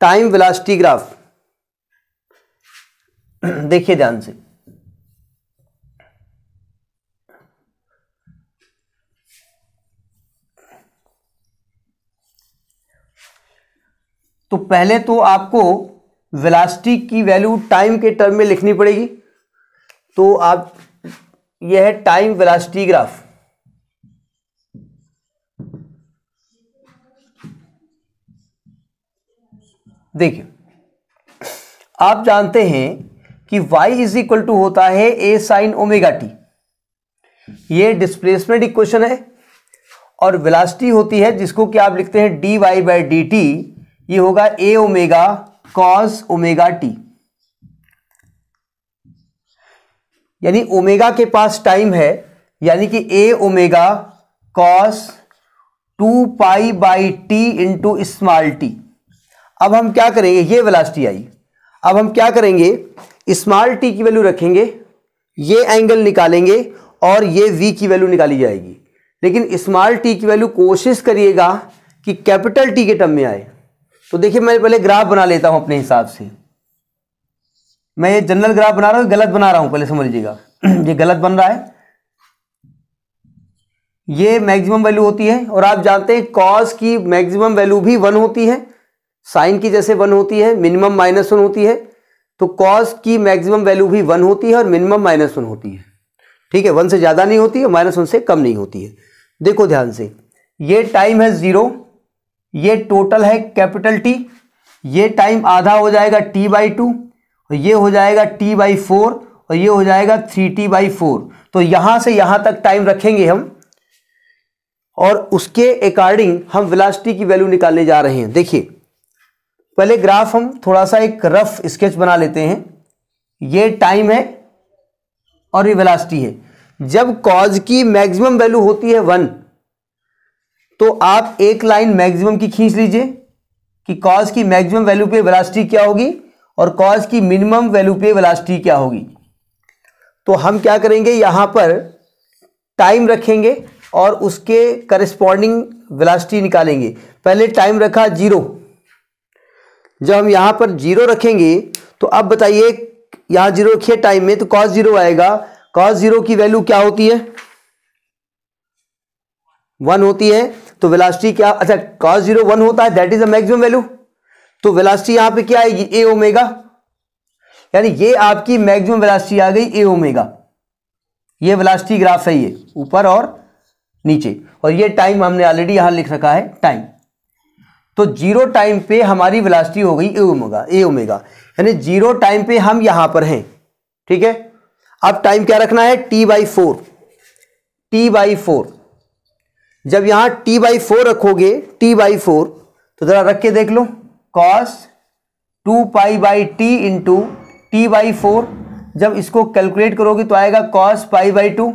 time velocity graph देखिए ध्यान से तो पहले तो आपको वेलासिटी की वैल्यू टाइम के टर्म में लिखनी पड़ेगी तो आप यह है टाइम वेलासिटी ग्राफ देखिए आप जानते हैं कि y इज इक्वल टू होता है a साइन ओमेगा टी ये डिस्प्लेसमेंट इक्वेशन है और वेलासिटी होती है जिसको कि आप लिखते हैं D Y by D T ये होगा a omega cos omega T यानी ओमेगा के पास टाइम है यानी कि A omega cos two pi by T into small T अब हम क्या करेंगे ये वेलासिटी आई अब हम क्या करेंगे स्मॉल टी की वैल्यू रखेंगे ये एंगल निकालेंगे और ये वी की वैल्यू निकाली जाएगी लेकिन स्मॉल टी की वैल्यू कोशिश करिएगा कि कैपिटल टी के टर्म में आए तो देखिए मैं पहले ग्राफ बना लेता हूं अपने हिसाब से मैं ये जनरल ग्राफ बना रहा हूं गलत बना रहा हूं पहले समझ लीजिएगा ये गलत बन रहा है ये मैक्सिमम वैल्यू होती है और आप जानते हैं कॉज की मैक्सिमम वैल्यू भी वन होती है साइन की जैसे वन होती है मिनिमम माइनस वन होती है तो कॉस की मैक्सिमम वैल्यू भी वन होती है और मिनिमम माइनस वन होती है ठीक है वन से ज़्यादा नहीं होती है माइनस वन से कम नहीं होती है देखो ध्यान से ये टाइम है ज़ीरो ये टोटल है कैपिटल टी ये टाइम आधा हो जाएगा टी बाई टू और ये हो जाएगा टी बाई फोर और ये हो जाएगा थ्री टी बाई फोर तो यहाँ से यहाँ तक टाइम रखेंगे हम और उसके अकॉर्डिंग हम विलास्टी की वैल्यू निकालने जा रहे हैं देखिए पहले ग्राफ हम थोड़ा सा एक रफ स्केच बना लेते हैं ये टाइम है और ये वेलासिटी है जब कॉज की मैक्सिमम वैल्यू होती है वन तो आप एक लाइन मैक्सिमम की खींच लीजिए कि कॉज की मैक्सिमम वैल्यू पे वेलासिटी क्या होगी और कॉज की मिनिमम वैल्यू पे वेलासिटी क्या होगी तो हम क्या करेंगे यहाँ पर टाइम रखेंगे और उसके करस्पॉन्डिंग वेलासिटी निकालेंगे पहले टाइम रखा जीरो जब हम यहाँ पर जीरो रखेंगे तो अब बताइए यहाँ जीरो रखिए टाइम में तो कॉस जीरो आएगा कॉस जीरो की वैल्यू क्या होती है वन होती है तो वेलासिटी क्या अच्छा कॉस जीरो वन होता है that is the maximum value तो वेलासिटी यहाँ पे क्या आएगी ए ओमेगा यानी ये आपकी मैक्सिमम वेलासिटी आ गई ए ओमेगा ये वेलासिटी ग्राफ है ये ऊपर और नीचे और ये टाइम हमने ऑलरेडी यहाँ लिख रखा है टाइम तो जीरो टाइम पे हमारी वेलासिटी हो गई ए ओमेगा ए यानी जीरो टाइम पे हम यहां पर हैं ठीक है अब टाइम क्या रखना है T by four T by four जब यहां टी बाई फोर रखोगे टी बाई फोर तो जरा रख के देख लो cos two pi by T into T by four जब इसको कैलकुलेट करोगे तो आएगा cos pi by two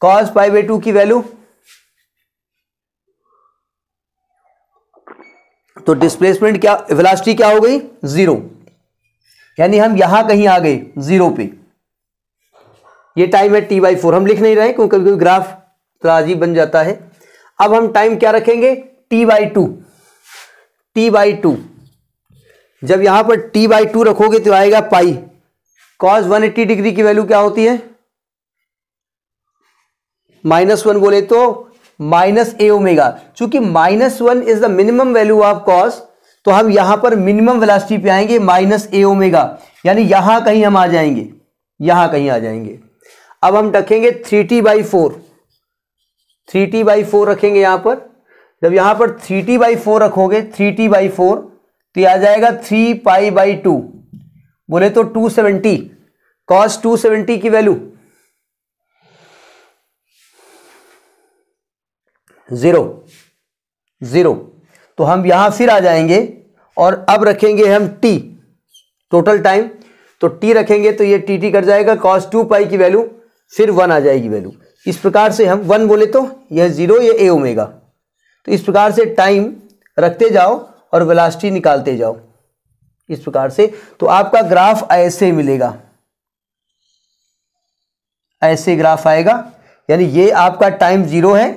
cos pi by two की वैल्यू तो डिस्प्लेसमेंट क्या वेलोसिटी क्या हो गई जीरो यानी हम यहां कहीं आ गए जीरो पे ये टाइम है टी बाई फोर हम लिख नहीं रहे क्योंकि कभी कभी ग्राफ त्राजी बन जाता है अब हम टाइम क्या रखेंगे T by two T by two जब यहां पर टी बाई टू रखोगे तो आएगा पाई कॉज 180 डिग्री की वैल्यू क्या होती है माइनस वन बोले तो माइनस ए ओमेगा चूंकि minus one is the minimum value of cos तो हम यहां पर मिनिमम वेलासिटी पे आएंगे माइनस ए ओमेगा यानी यहां कहीं हम आ जाएंगे यहां कहीं आ जाएंगे अब हम रखेंगे three T by four three T by four रखेंगे यहां पर जब यहां पर थ्री टी बाई फोर रखोगे थ्री टी बाई फोर तो आ जाएगा थ्री पाई बाई टू बोले तो two seventy cos two seventy की वैल्यू ज़ीरो ज़ीरो तो हम यहां फिर आ जाएंगे और अब रखेंगे हम टी टोटल टाइम तो टी रखेंगे तो ये टी टी कट जाएगा कॉस टू पाई की वैल्यू फिर वन आ जाएगी वैल्यू इस प्रकार से हम वन बोले तो यह ज़ीरो ये ए ओमेगा तो इस प्रकार से टाइम रखते जाओ और वेलासिटी निकालते जाओ इस प्रकार से तो आपका ग्राफ ऐसे मिलेगा ऐसे ग्राफ आएगा यानी ये आपका टाइम ज़ीरो है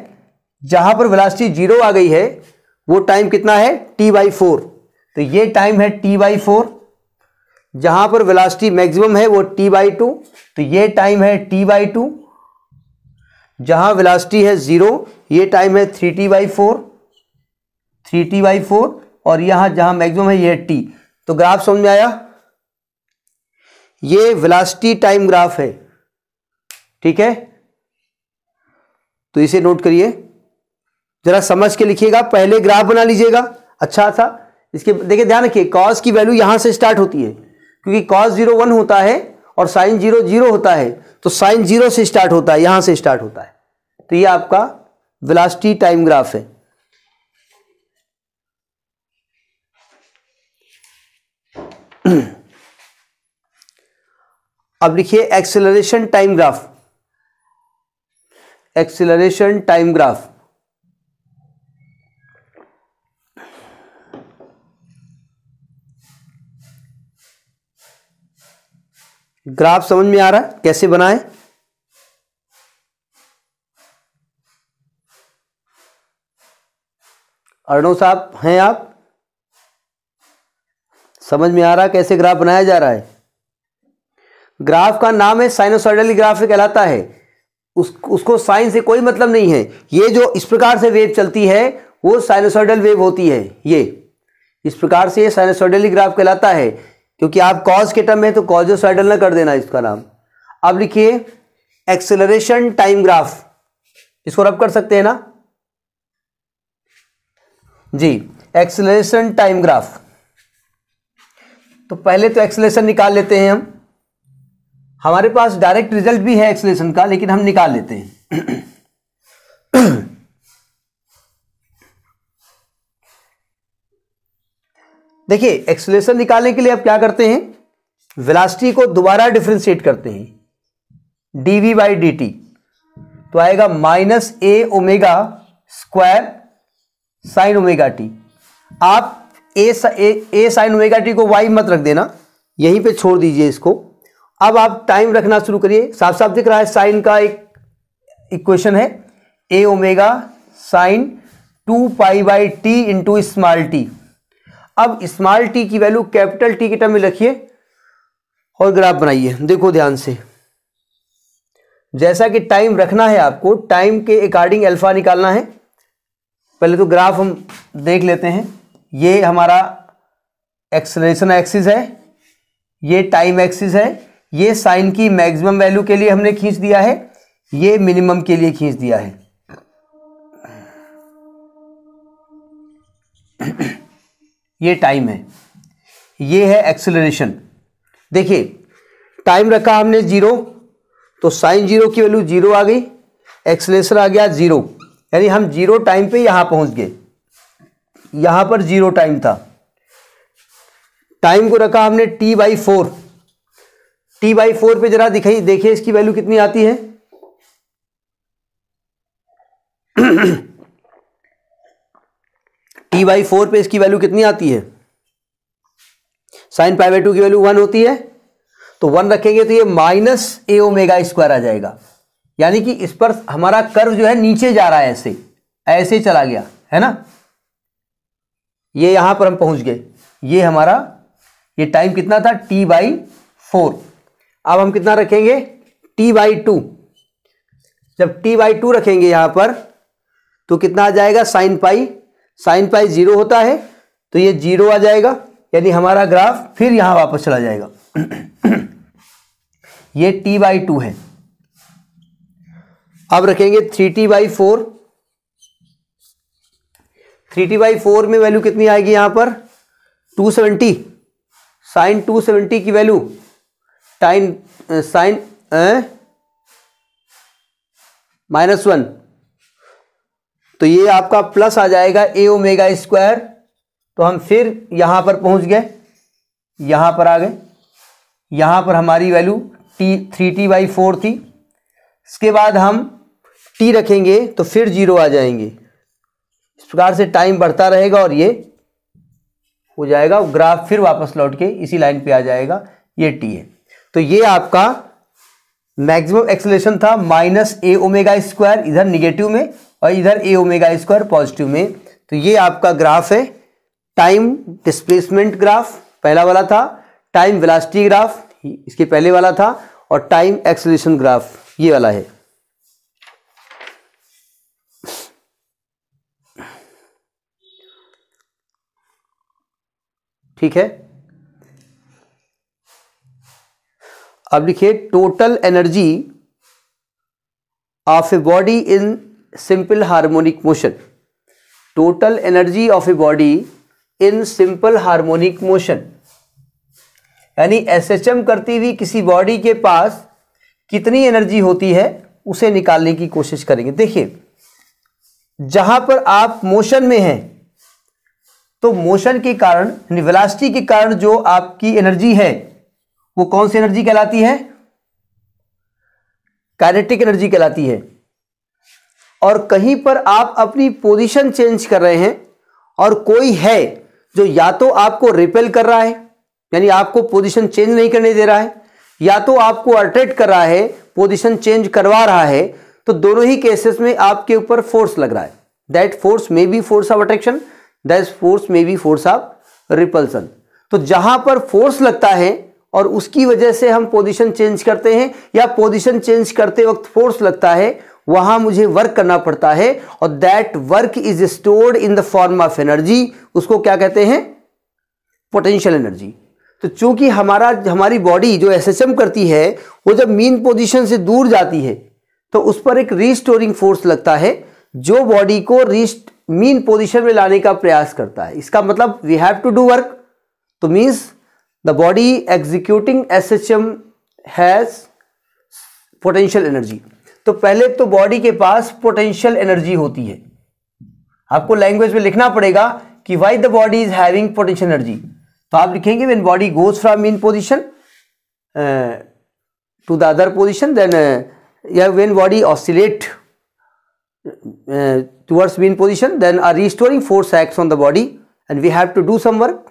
जहां पर वेलासिटी जीरो आ गई है वो टाइम कितना है टी बाई फोर तो ये टाइम है टी बाई फोर जहां पर वेलासिटी मैक्सिमम है वो टी बाई टू तो ये टाइम है टी बाई टू जहां वेलासिटी है जीरो ये टाइम है three T by four three T by four और यहां जहां मैक्सिमम है ये टी तो ग्राफ समझ में आया ये वेलासिटी टाइम ग्राफ है ठीक है तो इसे नोट करिए जरा समझ के लिखिएगा पहले ग्राफ बना लीजिएगा अच्छा था इसके देखिए ध्यान रखिए कॉस की वैल्यू यहां से स्टार्ट होती है क्योंकि कॉस जीरो वन होता है और साइन जीरो जीरो होता है तो साइन जीरो से स्टार्ट होता है यहां से स्टार्ट होता है तो ये आपका वेलासिटी टाइम ग्राफ है अब लिखिए acceleration time graph acceleration time graph graph समझ में आ रहा है कैसे बनाए अर्णव साहब हैं आप समझ में आ रहा है कैसे ग्राफ बनाया जा रहा है ग्राफ का नाम है साइनोसॉइडली ग्राफ कहलाता है उस उसको साइन से कोई मतलब नहीं है ये जो इस प्रकार से वेव चलती है वो साइनोसॉइडल वेव होती है ये इस प्रकार से ये साइनोसॉइडली ग्राफ कहलाता है क्योंकि आप कॉज के टर्म में तो साइडल ना कर देना इसका नाम अब लिखिए एक्सेलरेशन टाइम ग्राफ इसको रब कर सकते हैं ना जी एक्सेलरेशन टाइम ग्राफ तो पहले तो एक्सेलरेशन निकाल लेते हैं हम हमारे पास डायरेक्ट रिजल्ट भी है एक्सेलरेशन का लेकिन हम निकाल लेते हैं देखिए एक्सलेशन निकालने के लिए आप क्या करते हैं वेलासिटी को दोबारा डिफ्रेंशिएट करते हैं D V by D T तो आएगा माइनस ए omega square sine omega T आप A A sine omega T को वाई मत रख देना यहीं पे छोड़ दीजिए इसको अब आप टाइम रखना शुरू करिए साफ साफ दिख रहा है साइन का एक इक्वेशन है a omega sine two pi by T into small T अब स्मॉल टी की वैल्यू कैपिटल टी के टर्म में रखिए और ग्राफ बनाइए देखो ध्यान से जैसा कि टाइम रखना है आपको टाइम के अकॉर्डिंग अल्फा निकालना है पहले तो ग्राफ हम देख लेते हैं ये हमारा एक्सलेशन एक्सिस है ये टाइम एक्सिस है ये साइन की मैक्सिमम वैल्यू के लिए हमने खींच दिया है ये मिनिमम के लिए खींच दिया है ये टाइम है ये है एक्सेलरेशन देखिए टाइम रखा हमने जीरो तो साइन जीरो की वैल्यू जीरो आ गई एक्सलेशन आ गया जीरो यानी हम जीरो टाइम पे यहाँ पहुँच गए यहाँ पर जीरो टाइम था टाइम को रखा हमने t by four T by four पर जरा दिखाई देखिए इसकी वैल्यू कितनी आती है टी बाई फोर पे इसकी वैल्यू कितनी आती है साइन पाई बाई टू की वैल्यू वन होती है तो वन रखेंगे तो ये माइनस ए ओमेगा स्क्वायर आ जाएगा यानी कि इस पर हमारा कर्व जो है नीचे जा रहा है ऐसे ऐसे चला गया है ना ये यहां पर हम पहुंच गए ये हमारा ये टाइम कितना था टी बाई फोर अब हम कितना रखेंगे टी बाई टू जब टी बाई टू रखेंगे यहां पर तो कितना आ जाएगा sine pi sine pi zero होता है तो ये जीरो आ जाएगा यानी हमारा ग्राफ फिर यहां वापस चला जाएगा ये टी बाई टू है अब रखेंगे three T by four three T by four में वैल्यू कितनी आएगी यहां पर two seventy sine two seventy की वैल्यू टाइन साइन माइनस वन तो ये आपका प्लस आ जाएगा ए ओमेगा स्क्वायर तो हम फिर यहां पर पहुंच गए यहां पर आ गए यहां पर हमारी value t three T by four थी इसके बाद हम टी रखेंगे तो फिर जीरो आ जाएंगे इस प्रकार से टाइम बढ़ता रहेगा और ये हो जाएगा ग्राफ फिर वापस लौट के इसी लाइन पे आ जाएगा ये टी है तो ये आपका मैक्सिमम एक्सलेशन था माइनस ए ओमेगा स्क्वायर इधर निगेटिव में और इधर ए ओमेगा स्क्वायर पॉजिटिव में तो ये आपका ग्राफ है टाइम डिस्प्लेसमेंट ग्राफ पहला वाला था टाइम वेलासिटी ग्राफ इसके पहले वाला था और टाइम एक्सलेशन ग्राफ ये वाला है ठीक है अब लिखिए total energy of a body in simple harmonic motion total energy of a body in simple harmonic motion यानी एसएचएम करती हुई किसी बॉडी के पास कितनी एनर्जी होती है उसे निकालने की कोशिश करेंगे देखिए जहां पर आप मोशन में हैं तो मोशन के कारण वेलासिटी के कारण जो आपकी एनर्जी है वो कौन सी एनर्जी कहलाती है काइनेटिक एनर्जी कहलाती है और कहीं पर आप अपनी पोजीशन चेंज कर रहे हैं और कोई है जो या तो आपको रिपेल कर रहा है यानी आपको पोजीशन चेंज नहीं करने दे रहा है या तो आपको अल्ट्रेट कर रहा है पोजीशन चेंज करवा रहा है तो दोनों ही केसेस में आपके ऊपर फोर्स लग रहा है that force may be force of attraction that force may be force of repulsion तो जहां पर फोर्स लगता है और उसकी वजह से हम पोजीशन चेंज करते हैं या पोजीशन चेंज करते वक्त फोर्स लगता है वहां मुझे वर्क करना पड़ता है और that work is stored in the form of energy उसको क्या कहते हैं पोटेंशियल एनर्जी तो चूंकि हमारा हमारी बॉडी जो एस करती है वो जब मीन पोजीशन से दूर जाती है तो उस पर एक रीस्टोरिंग फोर्स लगता है जो बॉडी को रीस्ट मीन पोजीशन में लाने का प्रयास करता है इसका मतलब we have to do work तो means body executing S H M has potential energy तो पहले तो बॉडी के पास पोटेंशियल एनर्जी होती है आपको लैंग्वेज में लिखना पड़ेगा कि why the body is having potential energy तो आप लिखेंगे when body goes from mean position to the other position then when body oscillate towards mean position then are restoring force act on the body and we have to do some work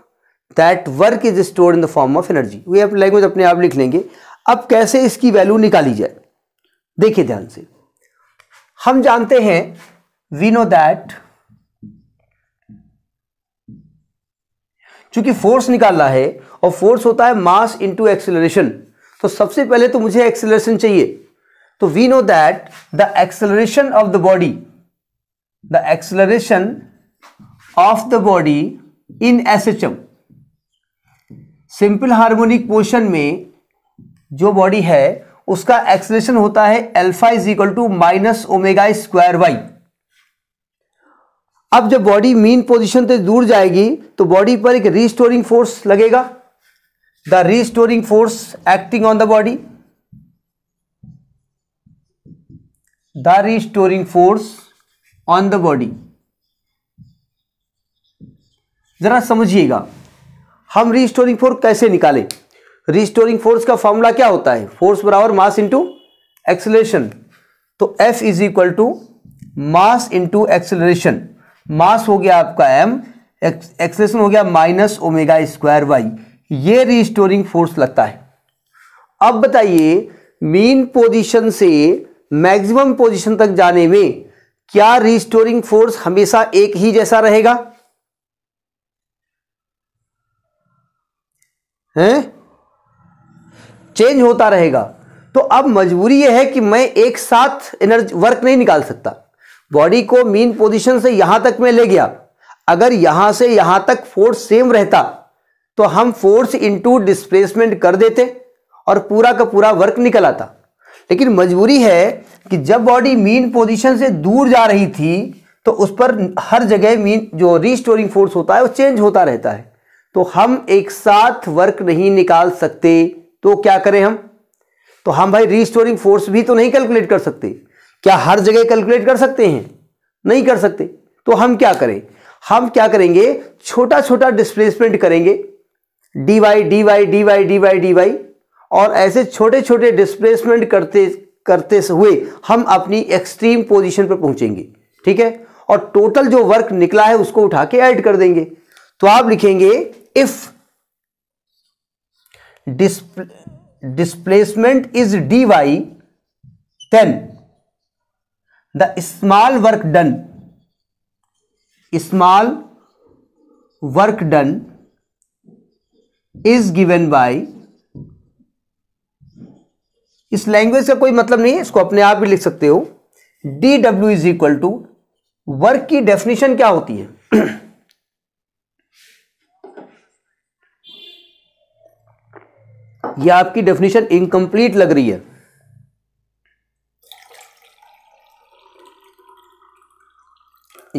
that work is stored in the form of energy वे आप language अपने आप लिख लेंगे अब कैसे इसकी value निकाली जाए देखिए ध्यान से हम जानते हैं वी नो दैट चूंकि फोर्स निकालना है और फोर्स होता है मास इंटू एक्सेलरेशन तो सबसे पहले तो मुझे एक्सेलरेशन चाहिए तो we know that the acceleration of the body the acceleration of the body in S H M simple harmonic motion में जो बॉडी है उसका एक्सलेशन होता है alpha is equal to minus omega square y अब जब बॉडी मीन पोजीशन से दूर जाएगी तो बॉडी पर एक रिस्टोरिंग फोर्स लगेगा the restoring force acting on the body the restoring force on the body जरा समझिएगा हम रिस्टोरिंग फोर्स कैसे निकालें रिस्टोरिंग फोर्स का फॉर्मूला क्या होता है फोर्स बराबर मास इंटू एक्सलेशन तो f is equal to mass into acceleration mass हो गया आपका एम एक्सलेशन हो गया माइनस ओमेगा स्क्वायर वाई ये रिस्टोरिंग फोर्स लगता है अब बताइए मीन पोजिशन से मैक्सिमम पोजिशन तक जाने में क्या रिस्टोरिंग फोर्स हमेशा एक ही जैसा रहेगा हैं चेंज होता रहेगा तो अब मजबूरी यह है कि मैं एक साथ एनर्जी वर्क नहीं निकाल सकता बॉडी को मीन पोजीशन से यहां तक मैं ले गया अगर यहां से यहां तक फोर्स सेम रहता तो हम फोर्स इनटू डिस्प्लेसमेंट कर देते और पूरा का पूरा वर्क निकल आता लेकिन मजबूरी है कि जब बॉडी मीन पोजीशन से दूर जा रही थी तो उस पर हर जगह मीन जो रीस्टोरिंग फोर्स होता है वो चेंज होता रहता है तो हम एक साथ वर्क नहीं निकाल सकते तो क्या करें हम तो हम भाई रीस्टोरिंग फोर्स भी तो नहीं कैलकुलेट कर सकते क्या हर जगह कैलकुलेट कर सकते हैं नहीं कर सकते तो हम क्या करें हम क्या करेंगे छोटा छोटा डिस्प्लेसमेंट करेंगे d y d y d y d y d y और ऐसे छोटे छोटे डिस्प्लेसमेंट करते करते हुए हम अपनी एक्सट्रीम पोजीशन पर पहुंचेंगे ठीक है और टोटल जो वर्क निकला है उसको उठा के ऐड कर देंगे तो आप लिखेंगे if displacement is d y then the small work done small work done is given by इस लैंग्वेज का कोई मतलब नहीं है इसको अपने आप भी लिख सकते हो डी डब्ल्यू इज इक्वल टू वर्क की डेफिनेशन क्या होती है यह आपकी डेफिनेशन इनकम्प्लीट लग रही है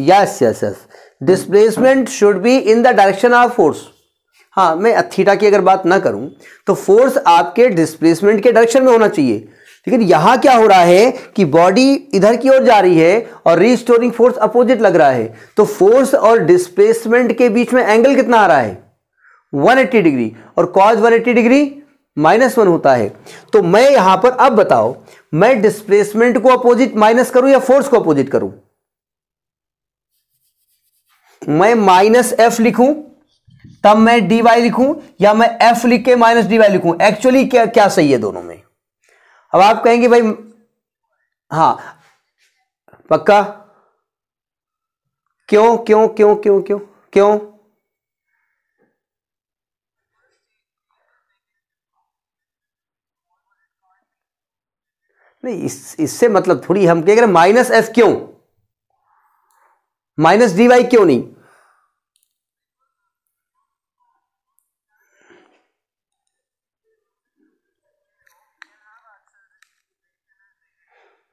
yes yes yes displacement should be in the direction of force हाँ मैं थीटा की अगर बात ना करूं तो फोर्स आपके डिस्प्लेसमेंट के डायरेक्शन में होना चाहिए लेकिन यहां क्या हो रहा है कि बॉडी इधर की ओर जा रही है और रीस्टोरिंग फोर्स अपोजिट लग रहा है तो फोर्स और डिस्प्लेसमेंट के बीच में एंगल कितना आ रहा है 180 डिग्री और कॉज 180 डिग्री माइनस वन होता है तो मैं यहां पर अब बताओ मैं डिस्प्लेसमेंट को अपोजिट माइनस करूं या फोर्स को अपोजिट करूं मैं माइनस एफ लिखूं तब मैं डी वाई लिखूं या मैं एफ लिख के माइनस डी वाई लिखूं एक्चुअली क्या क्या सही है दोनों में अब आप कहेंगे भाई हां पक्का क्यों क्यों क्यों क्यों क्यों क्यों नहीं इस इससे मतलब थोड़ी हम कह रहे माइनस एफ क्यों माइनस डी वाई क्यों नहीं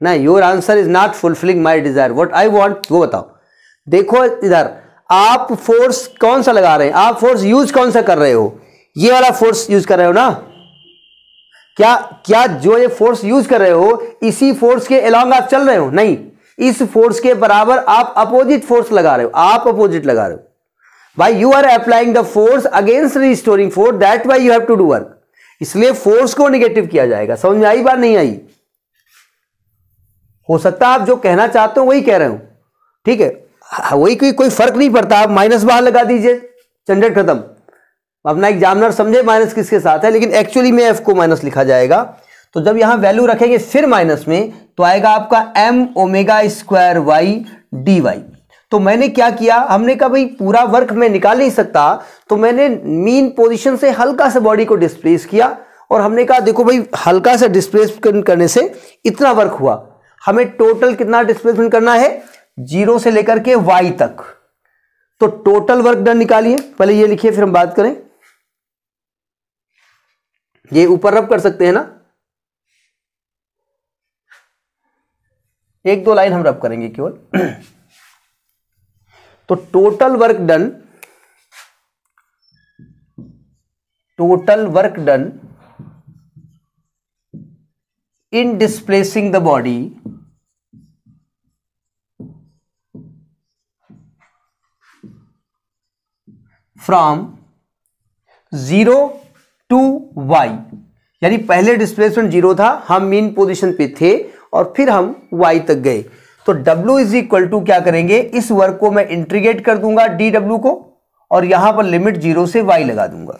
ना your answer is not fulfilling my desire what I want वो बताओ देखो इधर आप फोर्स कौन सा लगा रहे हैं आप फोर्स यूज कौन सा कर रहे हो ये वाला फोर्स यूज कर रहे हो ना क्या क्या जो ये फोर्स यूज कर रहे हो इसी फोर्स के अलॉन्ग आप चल रहे हो नहीं इस फोर्स के बराबर आप अपोजिट फोर्स लगा रहे हो आप अपोजिट लगा रहे हो भाई you are applying the force against restoring force that why you have to do work इसलिए फोर्स को निगेटिव किया जाएगा समझ में आई बात नहीं आई हो सकता आप जो कहना चाहते हो वही कह रहे हो ठीक है हाँ, वही कोई कोई फर्क नहीं पड़ता आप माइनस बाहर लगा दीजिए झंझट खत्म अपना एग्जामिनर समझे माइनस किसके साथ है लेकिन एक्चुअली में एफ को माइनस लिखा जाएगा तो जब यहां वैल्यू रखेंगे फिर माइनस में तो आएगा आपका m omega square y d y तो मैंने क्या किया हमने कहा भाई पूरा वर्क मैं निकाल नहीं सकता तो मैंने मीन पोजीशन से हल्का सा बॉडी को डिस्प्लेस किया और हमने कहा देखो भाई हल्का सा डिस्प्लेस करने से इतना वर्क हुआ हमें टोटल कितना डिस्प्लेसमेंट करना है जीरो से लेकर के वाई तक तो टोटल वर्क डन निकालिए पहले ये लिखिए फिर हम बात करें ये ऊपर रब कर सकते हैं ना एक दो लाइन हम रब करेंगे केवल तो total work done total work done in displacing the body from zero to y यानी पहले डिस्प्लेसमेंट जीरो था हम मीन पोजीशन पे थे और फिर हम वाई तक गए तो W इज इक्वल टू क्या करेंगे इस वर्ग को मैं इंट्रीगेट कर दूंगा डी डब्ल्यू को और यहां पर लिमिट जीरो से y लगा दूंगा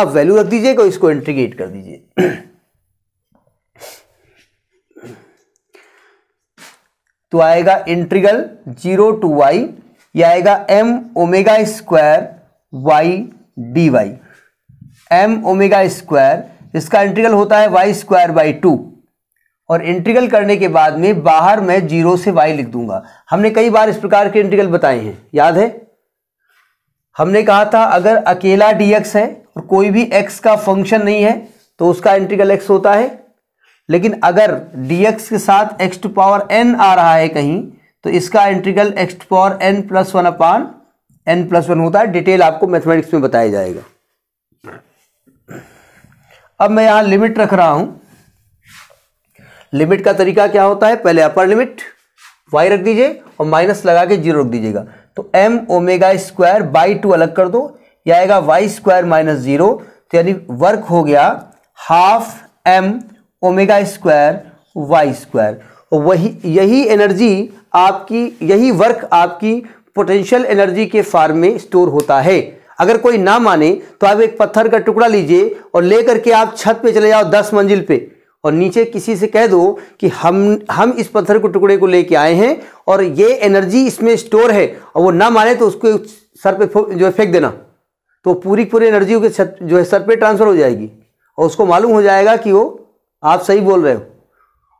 अब वैल्यू रख दीजिए इसको इंट्रीगेट कर दीजिए तो आएगा इंट्रीगल जीरो टू वाई या आएगा m omega square y d y m omega square इसका इंटीग्रल होता है वाई स्क्वायर बाई टू और इंटीग्रल करने के बाद में बाहर मैं जीरो से वाई लिख दूंगा हमने कई बार इस प्रकार के इंटीग्रल बताए हैं याद है हमने कहा था अगर अकेला एक्स है और कोई भी एक्स का फंक्शन नहीं है तो उसका इंटीग्रल एक्स होता है लेकिन अगर एक्स के साथ एक्स टू पावर एन आ रहा है कहीं तो इसका integral x to power n plus one upon n plus one होता है डिटेल आपको मैथमेटिक्स में बताया जाएगा अब मैं यहां लिमिट रख रहा हूं लिमिट का तरीका क्या होता है पहले अपर लिमिट वाई रख दीजिए और माइनस लगा के जीरो रख दीजिएगा तो m omega square by two अलग कर दो या आएगा वाई स्क्वायर माइनस जीरो तो यानी वर्क हो गया half m omega square y square वही यही एनर्जी आपकी यही वर्क आपकी पोटेंशियल एनर्जी के फार्म में स्टोर होता है अगर कोई ना माने तो आप एक पत्थर का टुकड़ा लीजिए और लेकर के आप छत पे चले जाओ दस मंजिल पे और नीचे किसी से कह दो कि हम हम इस पत्थर के टुकड़े को लेके आए हैं और ये एनर्जी इसमें स्टोर है और वो ना माने तो उसको सर पे जो है फेंक देना तो पूरी पूरी एनर्जी उसके छत जो है सर पे ट्रांसफ़र हो जाएगी और उसको मालूम हो जाएगा कि वो आप सही बोल रहे हो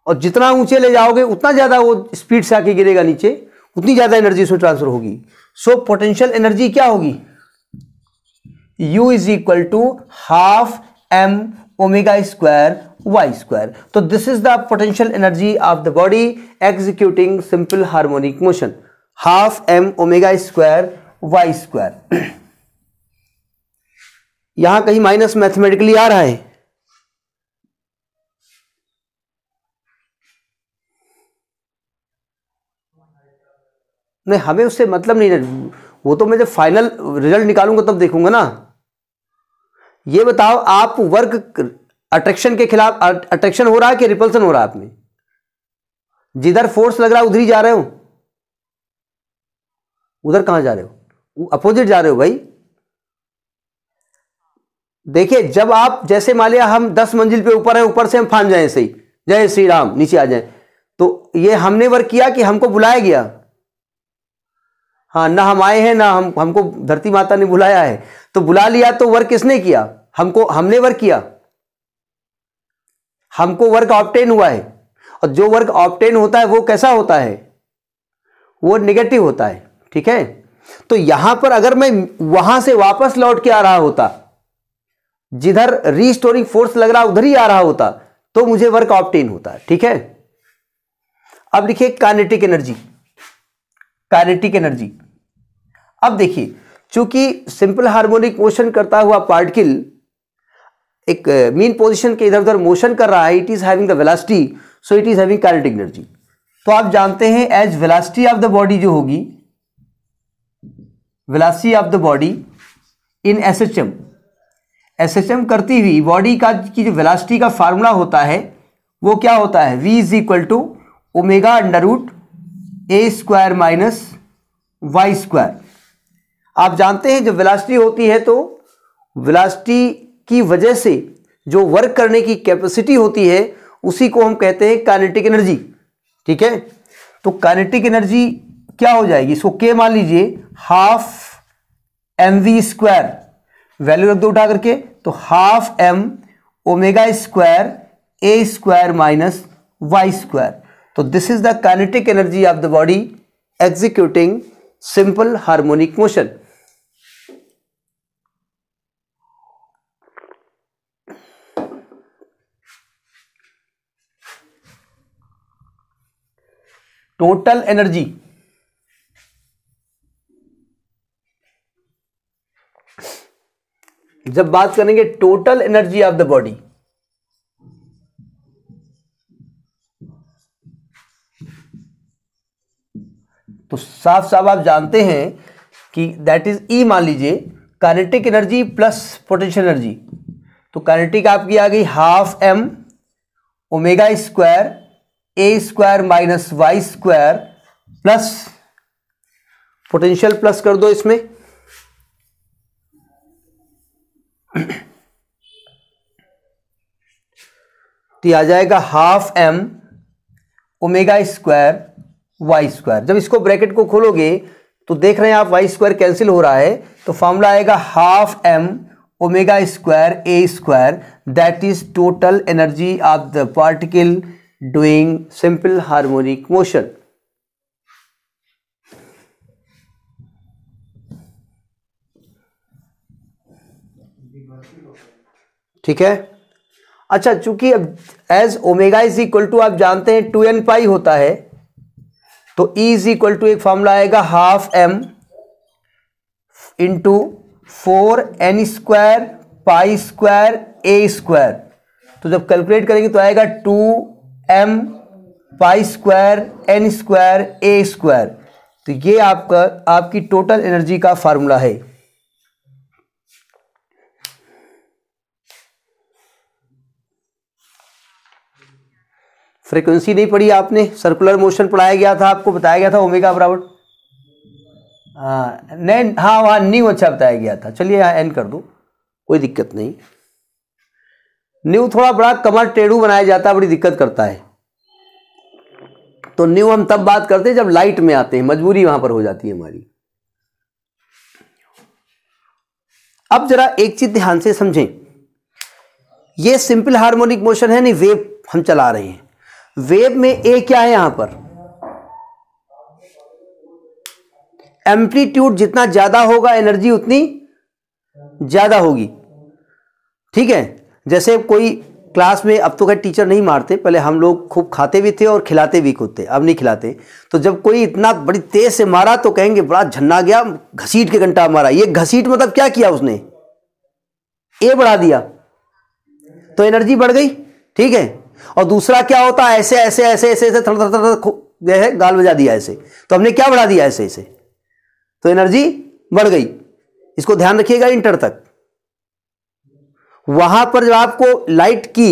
और जितना ऊंचे ले जाओगे उतना ज़्यादा वो स्पीड से आके गिरेगा नीचे उतनी ज़्यादा एनर्जी उसमें ट्रांसफ़र होगी सो पोटेंशियल एनर्जी क्या होगी u is equal to half m omega square y square तो this is the potential energy of the body executing simple harmonic motion half m omega square y square यहां कहीं minus mathematically आ रहा है नहीं हमें उससे मतलब नहीं वो तो मैं जब फाइनल रिजल्ट निकालूंगा तब देखूंगा ना ये बताओ आप वर्क अट्रैक्शन के खिलाफ अट्रैक्शन हो रहा है कि रिपल्सन हो रहा है आप में जिधर फोर्स लग रहा है उधर ही जा रहे हो उधर कहां जा रहे हो अपोजिट जा रहे हो भाई देखिए जब आप जैसे मान लिया हम दस मंजिल पे ऊपर है ऊपर से हम फान जाए सही जय श्री राम नीचे आ जाए तो ये हमने वर्क किया कि हमको बुलाया गया हाँ ना हम आए हैं ना हम हमको धरती माता ने बुलाया है तो बुला लिया तो वर्क किसने किया हमको हमने वर्क किया हमको वर्क ऑप्टेन हुआ है और जो वर्क ऑप्टेन होता है वो कैसा होता है वो नेगेटिव होता है ठीक है तो यहां पर अगर मैं वहां से वापस लौट के आ रहा होता जिधर रीस्टोरिंग फोर्स लग रहा उधर ही आ रहा होता तो मुझे वर्क ऑप्टेन होता है ठीक है अब लिखिए कानेटिक एनर्जी कानेटिक एनर्जी अब देखिए चूंकि सिंपल हार्मोनिक मोशन करता हुआ पार्टिकल एक मीन पोजिशन के इधर उधर मोशन कर रहा है it is having the velocity so it is having kinetic energy तो आप जानते हैं as velocity of the body जो होगी velocity of the body in S H M S H M करती हुई बॉडी का की जो वेलासिटी का फार्मूला होता है वो क्या होता है v is equal to omega under root a square minus y square आप जानते हैं जब वेलासिटी होती है तो वेलासिटी की वजह से जो वर्क करने की कैपेसिटी होती है उसी को हम कहते हैं काइनेटिक एनर्जी ठीक है तो कानेटिक एनर्जी क्या हो जाएगी इसको के मान लीजिए half m v square value रख दो उठा करके तो half m omega square a square minus y square तो this is the kinetic energy of the body executing simple harmonic motion total energy जब बात करेंगे total energy of the body तो साफ साफ आप जानते हैं कि दैट इज़ ई मान लीजिए kinetic energy plus potential energy तो काइनेटिक आपकी आ गई half m omega square a square minus y square plus potential plus कर दो इसमें तो आ जाएगा half m omega square y square जब इसको ब्रैकेट को खोलोगे तो देख रहे हैं आप वाई स्क्वायर कैंसिल हो रहा है तो फॉर्मूला आएगा half m omega square a square that is total energy of the particle doing simple harmonic motion ठीक है अच्छा चूंकि अब as omega is equal to आप जानते हैं टू एन पाई होता है तो E इज इक्वल टू एक फॉर्मूला आएगा half m into four n square pi square a square तो जब कैलकुलेट करेंगे तो आएगा two m pi square n square a square तो ये आपका आपकी टोटल एनर्जी का फार्मूला है फ्रीक्वेंसी नहीं पढ़ी आपने सर्कुलर मोशन पढ़ाया गया था आपको बताया गया था ओमेगा बराबर हाँ नैन हाँ वहाँ न्यू अच्छा बताया गया था चलिए यहाँ एन कर दो कोई दिक्कत नहीं न्यू थोड़ा बड़ा कमर टेढ़ू बनाया जाता है बड़ी दिक्कत करता है तो न्यू हम तब बात करते हैं जब लाइट में आते हैं मजबूरी वहां पर हो जाती है हमारी अब जरा एक चीज ध्यान से समझें ये सिंपल हार्मोनिक मोशन है नहीं वेव हम चला रहे हैं वेब में ए क्या है यहां पर एम्पलीट्यूड जितना ज्यादा होगा एनर्जी उतनी ज्यादा होगी ठीक है जैसे कोई क्लास में अब तो कहीं टीचर नहीं मारते पहले हम लोग खूब खाते भी थे और खिलाते भी खुद थे अब नहीं खिलाते तो जब कोई इतना बड़ी तेज से मारा तो कहेंगे बड़ा झन्ना गया घसीट के घंटा मारा ये घसीट मतलब क्या किया उसने ए बढ़ा दिया तो एनर्जी बढ़ गई ठीक है और दूसरा क्या होता है ऐसे ऐसे ऐसे ऐसे ऐसे थर थर थोड़ा गाल बजा दिया ऐसे तो हमने क्या बढ़ा दिया ऐसे ऐसे तो एनर्जी बढ़ गई इसको ध्यान रखिएगा इंटर तक वहां पर जब आपको लाइट की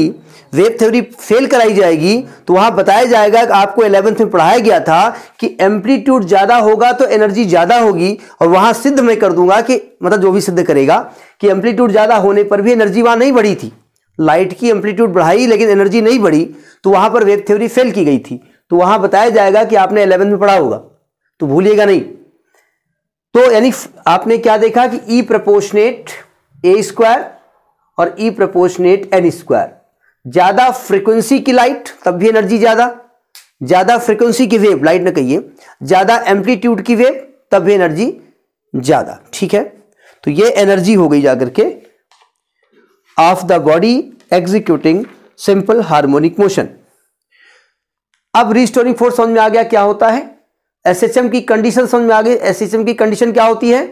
वेव थ्योरी फेल कराई जाएगी तो वहां बताया जाएगा कि आपको इलेवेंथ में पढ़ाया गया था कि एम्पलीट्यूड ज्यादा होगा तो एनर्जी ज्यादा होगी और वहां सिद्ध मैं कर दूंगा कि मतलब जो भी सिद्ध करेगा कि एम्पलीट्यूड ज्यादा होने पर भी एनर्जी वहां नहीं बढ़ी थी लाइट की एम्पलीट्यूड बढ़ाई लेकिन एनर्जी नहीं बढ़ी तो वहां पर वेव थ्योरी फेल की गई थी तो वहां बताया जाएगा कि आपने एलेवेंथ में पढ़ा होगा तो भूलिएगा नहीं तो यानी आपने क्या देखा कि ई प्रपोशनेट ए स्क्वायर और ई प्रपोशनेट एन स्क्वायर ज़्यादा फ्रीक्वेंसी की लाइट तब भी एनर्जी ज़्यादा ज़्यादा फ्रीक्वेंसी की वेव लाइट ना कहिए ज़्यादा एम्पलीट्यूड की वेव तब भी एनर्जी ज़्यादा ठीक है तो ये एनर्जी हो गई जाकर के of the body executing simple harmonic motion अब रिस्टोरिंग फोर्स समझ में आ गया क्या होता है एसएचएम की कंडीशन समझ में आ गई एसएचएम की कंडीशन क्या होती है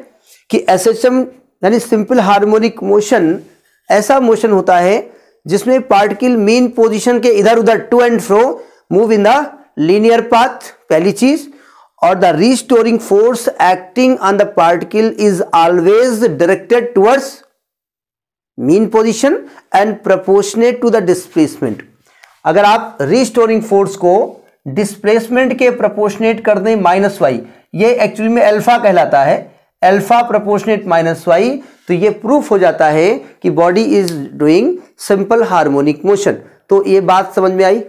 कि एसएचएम यानी सिंपल हार्मोनिक मोशन ऐसा मोशन होता है जिसमें पार्टिकल मेन पोजिशन के इधर उधर to and fro move in the linear path पहली चीज और the restoring force acting on the particle is always directed towards mean position and proportionate to the displacement अगर आप रिस्टोरिंग फोर्स को displacement के प्रपोर्शनेट कर दें माइनस वाई ये एक्चुअली में अल्फा कहलाता है अल्फा प्रपोर्शनेट माइनस वाई तो ये प्रूफ हो जाता है कि body is doing simple harmonic motion तो ये बात समझ में आई